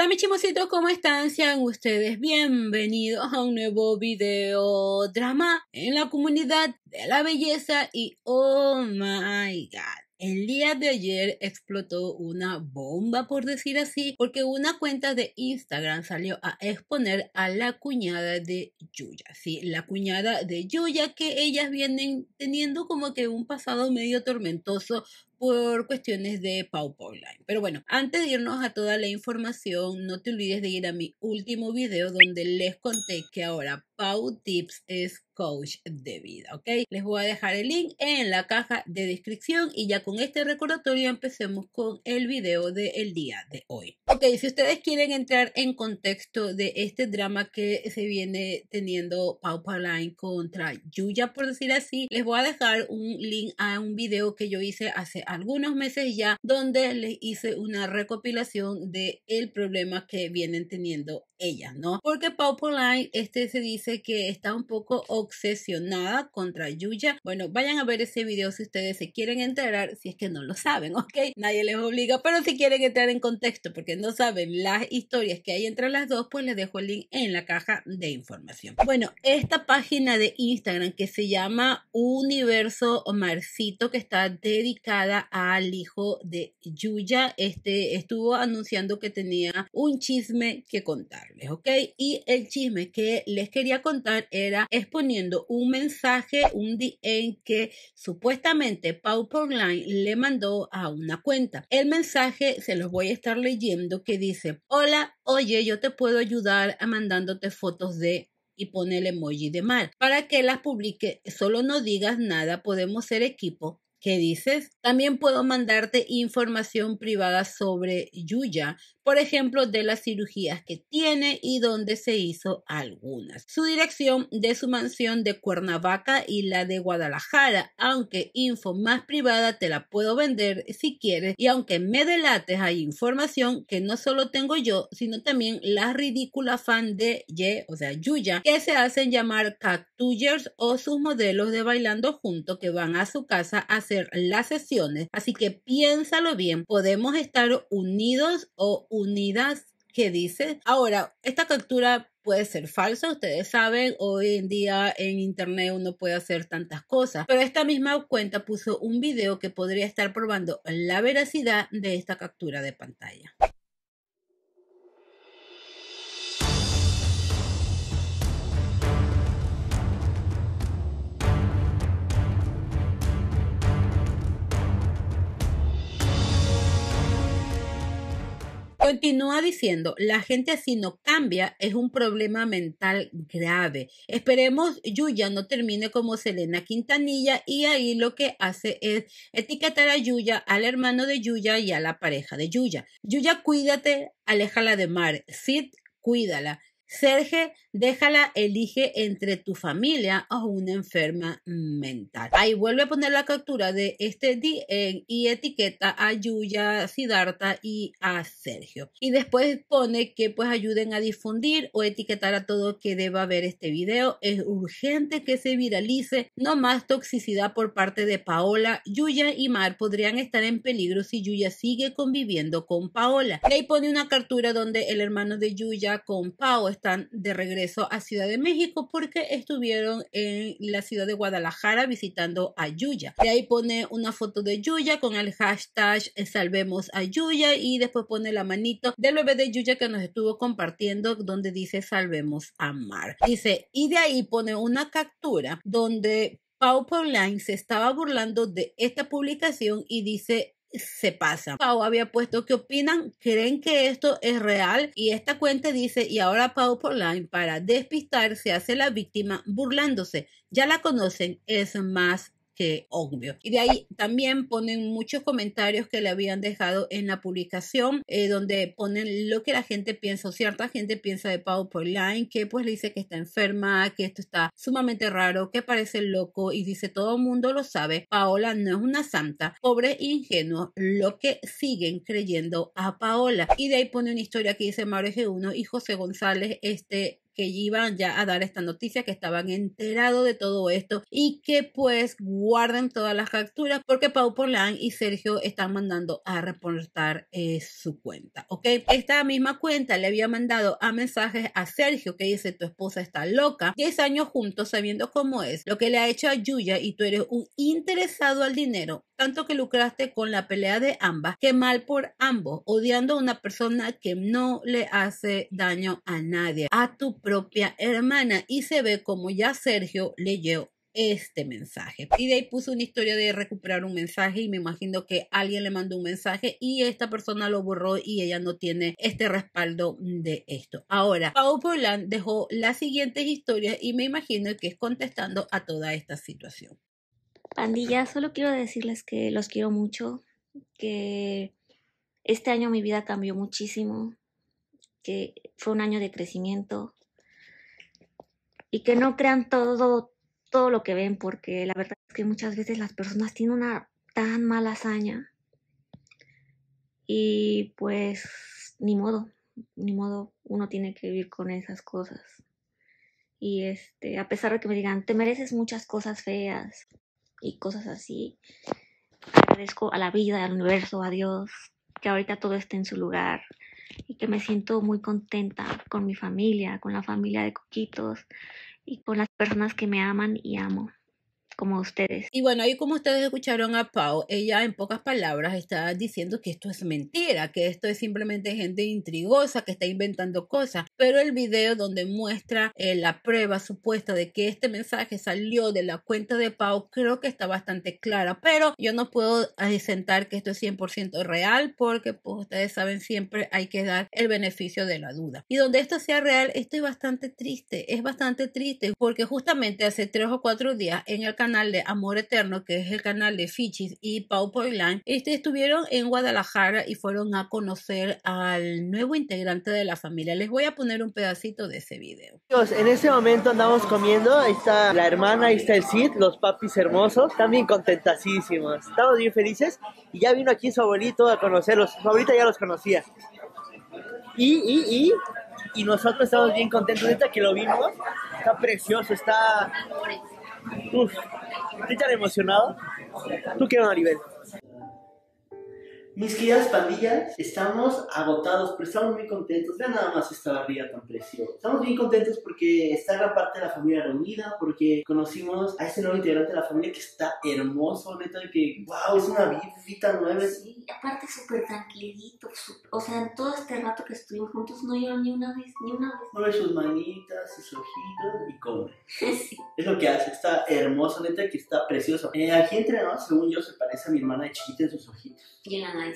Hola mis chimositos, ¿cómo están? Sean ustedes bienvenidos a un nuevo video drama en la comunidad de la belleza y oh my god. El día de ayer explotó una bomba, por decir así, porque una cuenta de Instagram salió a exponer a la cuñada de Yuya. Sí, la cuñada de Yuya que ellas vienen teniendo como que un pasado medio tormentoso por cuestiones de line Pero bueno, antes de irnos a toda la información, no te olvides de ir a mi último video donde les conté que ahora Pau Tips es coach de vida, ¿ok? Les voy a dejar el link en la caja de descripción y ya con este recordatorio empecemos con el video del día de hoy. Ok, si ustedes quieren entrar en contexto de este drama que se viene teniendo Pau Pauline contra Yuya, por decir así, les voy a dejar un link a un video que yo hice hace algunos meses ya, donde les hice una recopilación de el problema que vienen teniendo ellas, ¿no? Porque Pau Pauline, este se dice que está un poco obsesionada contra Yuya. Bueno, vayan a ver ese video si ustedes se quieren enterar, si es que no lo saben, ¿ok? Nadie les obliga, pero si quieren entrar en contexto porque no saben las historias que hay entre las dos, pues les dejo el link en la caja de información. Bueno, esta página de Instagram que se llama Universo Marcito, que está dedicada al hijo de Yuya. Este estuvo anunciando que tenía un chisme que contarles, ¿ok? Y el chisme que les quería contar era exponiendo un mensaje, un DM que supuestamente Pau le mandó a una cuenta. El mensaje se los voy a estar leyendo que dice, hola, oye, yo te puedo ayudar a mandándote fotos de y pone el emoji de mar para que las publique. Solo no digas nada, podemos ser equipo ¿Qué dices? También puedo mandarte información privada sobre Yuya, por ejemplo, de las cirugías que tiene y donde se hizo algunas. Su dirección de su mansión de Cuernavaca y la de Guadalajara, aunque info más privada te la puedo vender si quieres y aunque me delates hay información que no solo tengo yo, sino también la ridícula fan de Ye, o sea, Yuya, que se hacen llamar cactuyers o sus modelos de bailando juntos que van a su casa a hacer las sesiones. Así que piénsalo bien, podemos estar unidos o unidos Unidas que dice. Ahora, esta captura puede ser falsa, ustedes saben, hoy en día en internet uno puede hacer tantas cosas, pero esta misma cuenta puso un video que podría estar probando la veracidad de esta captura de pantalla. Continúa diciendo, la gente así no cambia, es un problema mental grave. Esperemos Yuya no termine como Selena Quintanilla y ahí lo que hace es etiquetar a Yuya, al hermano de Yuya y a la pareja de Yuya. Yuya, cuídate, aléjala de Mar. Sid, cuídala. Serge, déjala, elige entre tu familia o una enferma mental. Ahí vuelve a poner la captura de este DM eh, y etiqueta a Yuya, sidarta y a Sergio. Y después pone que pues ayuden a difundir o etiquetar a todo que deba ver este video. Es urgente que se viralice, no más toxicidad por parte de Paola. Yuya y Mar podrían estar en peligro si Yuya sigue conviviendo con Paola. ahí pone una captura donde el hermano de Yuya con Pao están de regreso a Ciudad de México porque estuvieron en la ciudad de Guadalajara visitando a Yuya. De ahí pone una foto de Yuya con el hashtag salvemos a Yuya y después pone la manito del bebé de Yuya que nos estuvo compartiendo donde dice salvemos a Mar. Dice, y de ahí pone una captura donde Pau Pauline se estaba burlando de esta publicación y dice se pasa, Pau había puesto qué opinan, creen que esto es real y esta cuenta dice y ahora Pau line para despistar se hace la víctima burlándose. Ya la conocen, es más que obvio. Y de ahí también ponen muchos comentarios que le habían dejado en la publicación, eh, donde ponen lo que la gente piensa, o cierta gente piensa de Paola Line, que pues le dice que está enferma, que esto está sumamente raro, que parece loco y dice todo el mundo lo sabe, Paola no es una santa, pobre e ingenuo, lo que siguen creyendo a Paola. Y de ahí pone una historia que dice Mario G1 y José González, este que iban ya a dar esta noticia, que estaban enterados de todo esto y que pues guarden todas las facturas porque Pau Polán y Sergio están mandando a reportar eh, su cuenta, ¿ok? Esta misma cuenta le había mandado a mensajes a Sergio que dice tu esposa está loca, 10 años juntos sabiendo cómo es, lo que le ha hecho a Yuya y tú eres un interesado al dinero, tanto que lucraste con la pelea de ambas, que mal por ambos, odiando a una persona que no le hace daño a nadie, a tu propia hermana y se ve como ya Sergio leyó este mensaje. Y de ahí puso una historia de recuperar un mensaje y me imagino que alguien le mandó un mensaje y esta persona lo borró y ella no tiene este respaldo de esto. Ahora, Pau Polán dejó las siguientes historias y me imagino que es contestando a toda esta situación. Pandilla, solo quiero decirles que los quiero mucho, que este año mi vida cambió muchísimo, que fue un año de crecimiento, y que no crean todo, todo lo que ven, porque la verdad es que muchas veces las personas tienen una tan mala hazaña y pues ni modo, ni modo, uno tiene que vivir con esas cosas. Y este, a pesar de que me digan, te mereces muchas cosas feas y cosas así, agradezco a la vida, al universo, a Dios, que ahorita todo esté en su lugar, y que me siento muy contenta con mi familia, con la familia de Coquitos y con las personas que me aman y amo como ustedes. Y bueno, ahí como ustedes escucharon a Pau, ella en pocas palabras está diciendo que esto es mentira, que esto es simplemente gente intrigosa que está inventando cosas. Pero el video donde muestra eh, la prueba supuesta de que este mensaje salió de la cuenta de Pau, creo que está bastante clara. Pero yo no puedo asentar que esto es 100% real porque pues, ustedes saben siempre hay que dar el beneficio de la duda. Y donde esto sea real, estoy bastante triste. Es bastante triste porque justamente hace tres o cuatro días en el canal canal de Amor Eterno, que es el canal de Fichis y Pau Poilán, este, estuvieron en Guadalajara y fueron a conocer al nuevo integrante de la familia. Les voy a poner un pedacito de ese video. En ese momento andamos comiendo, ahí está la hermana, ahí está el Cid, los papis hermosos, también contentasísimos, estamos bien felices y ya vino aquí su abuelito a conocerlos, su abuelita ya los conocía. Y, y, y, y nosotros estamos bien contentos, de que lo vimos, está precioso, está Uf, estoy tan emocionado? ¿Tú qué, Maribel? Mis queridas pandillas, estamos agotados, pero estamos muy contentos. Vean nada más esta barriga tan preciosa. Estamos bien contentos porque está gran parte de la familia reunida, porque conocimos a este nuevo integrante de la familia que está hermoso, neta, que, wow, es una vida nueva. Sí, aparte súper tranquilito. o sea, en todo este rato que estuvimos juntos no lloró ni una vez, ni una vez. Mueve sus manitas, sus ojitos y come. sí. Es lo que hace, está hermoso, neta, que está precioso. Eh, aquí entre según yo, se parece a mi hermana de chiquita en sus ojitos. Y en la nariz.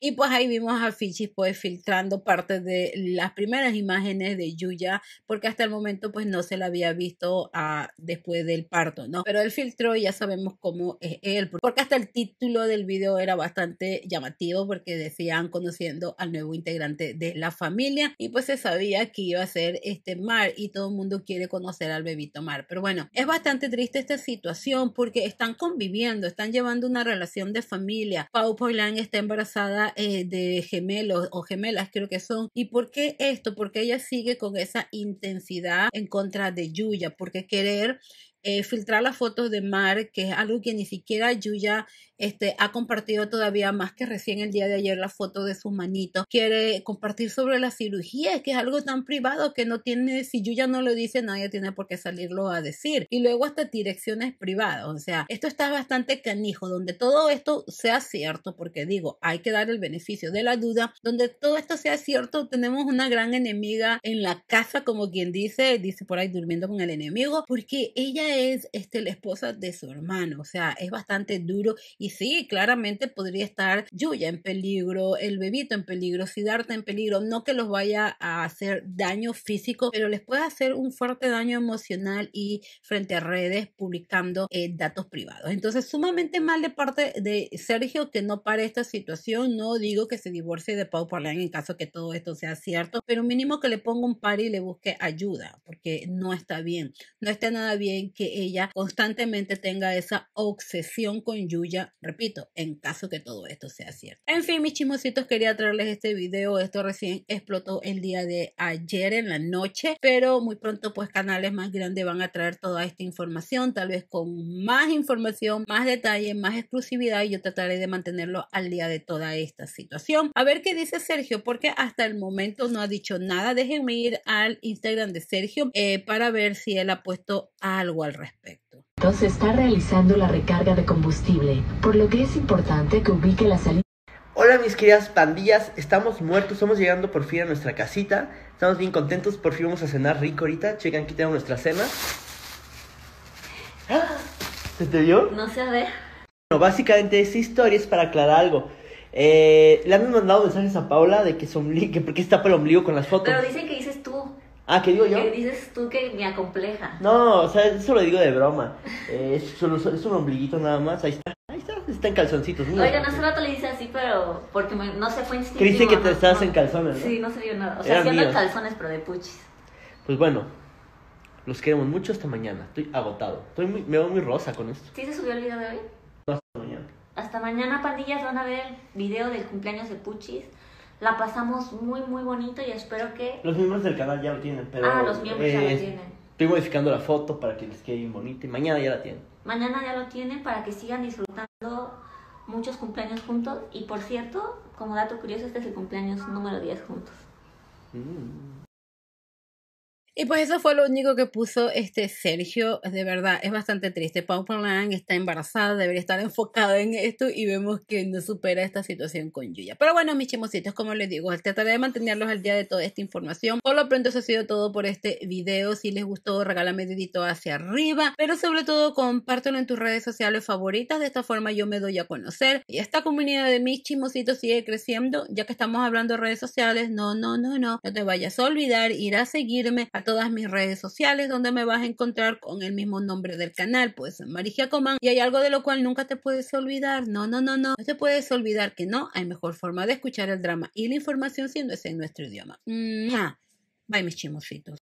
Y pues ahí vimos a Fichis pues filtrando parte de las primeras imágenes de Yuya, porque hasta el momento pues no se la había visto a, ah, después del parto, ¿no? Pero él filtró y ya sabemos cómo es él, porque hasta el título del video era bastante llamativo porque decían conociendo al nuevo integrante de la familia y pues se sabía que iba a ser este Mar y todo el mundo quiere conocer al bebito Mar. Pero bueno, es bastante triste esta situación porque están conviviendo, están llevando una relación de familia. Pau Poilán está embarazada eh, de gemelos o gemelas, creo que son. ¿Y por qué esto? Porque ella sigue con esa intensidad en contra de Yuya, porque querer eh, filtrar las fotos de Mar, que es algo que ni siquiera Yuya este, ha compartido todavía más que recién el día de ayer la foto de sus manitos. Quiere compartir sobre la cirugía, que es algo tan privado que no tiene, si Yuya no lo dice, nadie tiene por qué salirlo a decir. Y luego hasta direcciones privadas. O sea, esto está bastante canijo, donde todo esto sea cierto, porque digo, hay que dar el beneficio de la duda, donde todo esto sea cierto, tenemos una gran enemiga en la casa, como quien dice, dice por ahí durmiendo con el enemigo, porque ella es este, la esposa de su hermano, o sea, es bastante duro y sí, claramente podría estar Yuya en peligro, el bebito en peligro, darte en peligro, no que los vaya a hacer daño físico, pero les puede hacer un fuerte daño emocional y frente a redes publicando eh, datos privados. Entonces, sumamente mal de parte de Sergio que no pare esta situación, no digo que se divorcie de Pau Parlán en caso que todo esto sea cierto, pero mínimo que le ponga un par y le busque ayuda, porque no está bien, no está nada bien que ella constantemente tenga esa obsesión con Yuya, repito, en caso que todo esto sea cierto. En fin, mis chismositos, quería traerles este video, esto recién explotó el día de ayer en la noche, pero muy pronto pues canales más grandes van a traer toda esta información, tal vez con más información, más detalle, más exclusividad y yo trataré de mantenerlo al día de toda esta situación. A ver qué dice Sergio, porque hasta el momento no ha dicho nada. Déjenme ir al Instagram de Sergio eh, para ver si él ha puesto algo al respecto. entonces está realizando la recarga de combustible, por lo que es importante que ubique la salida. Hola mis queridas pandillas, estamos muertos, estamos llegando por fin a nuestra casita, estamos bien contentos, por fin vamos a cenar rico ahorita, chequen aquí tenemos nuestra cena. ¡Ah! ¿Se te vio? No se ve. Bueno, básicamente esta historia es para aclarar algo. Eh, le han mandado mensajes a Paula de que, son, que porque está para el ombligo con las fotos. Pero dicen que dices tú. Ah, ¿qué digo yo? ¿Qué dices tú que me acompleja? No, o sea, eso lo digo de broma. Eh, es, solo, un ombliguito nada más, ahí está. Ahí está, está en calzoncitos. Mira. no hace rato le dice así, pero porque no sé, fue instintivo. Creíste que te estabas en calzones, ¿no? Sí, no se vio nada. O sea, Eran haciendo en calzones, pero de puchis. Pues bueno, los queremos mucho hasta mañana. Estoy agotado. Estoy me veo muy rosa con esto. ¿Sí se subió el video de hoy? No, hasta mañana. Hasta mañana, pandillas, van a ver el video del cumpleaños de puchis. La pasamos muy, muy bonito y espero que... Los miembros del canal ya lo tienen, pero... Ah, los miembros ya lo eh, tienen. Estoy modificando la foto para que les quede bien bonita y mañana ya la tienen. Mañana ya lo tienen para que sigan disfrutando muchos cumpleaños juntos. Y por cierto, como dato curioso, este es el cumpleaños número 10 juntos. Mm. Y pues eso fue lo único que puso este Sergio. De verdad, es bastante triste. Pau Lang está embarazada, debería estar enfocada en esto y vemos que no supera esta situación con Yuya. Pero bueno, mis chimositos, como les digo, este, trataré de mantenerlos al día de toda esta información. Por lo pronto, eso ha sido todo por este video. Si les gustó, regálame dedito hacia arriba. Pero sobre todo, compártelo en tus redes sociales favoritas. De esta forma yo me doy a conocer. Y esta comunidad de mis chimositos sigue creciendo. Ya que estamos hablando de redes sociales, no, no, no, no. No te vayas a olvidar ir a seguirme todas mis redes sociales donde me vas a encontrar con el mismo nombre del canal, pues Marigia Comán. Y hay algo de lo cual nunca te puedes olvidar. No, no, no, no. No te puedes olvidar que no hay mejor forma de escuchar el drama y la información siendo ese en nuestro idioma. Bye, mis chimositos.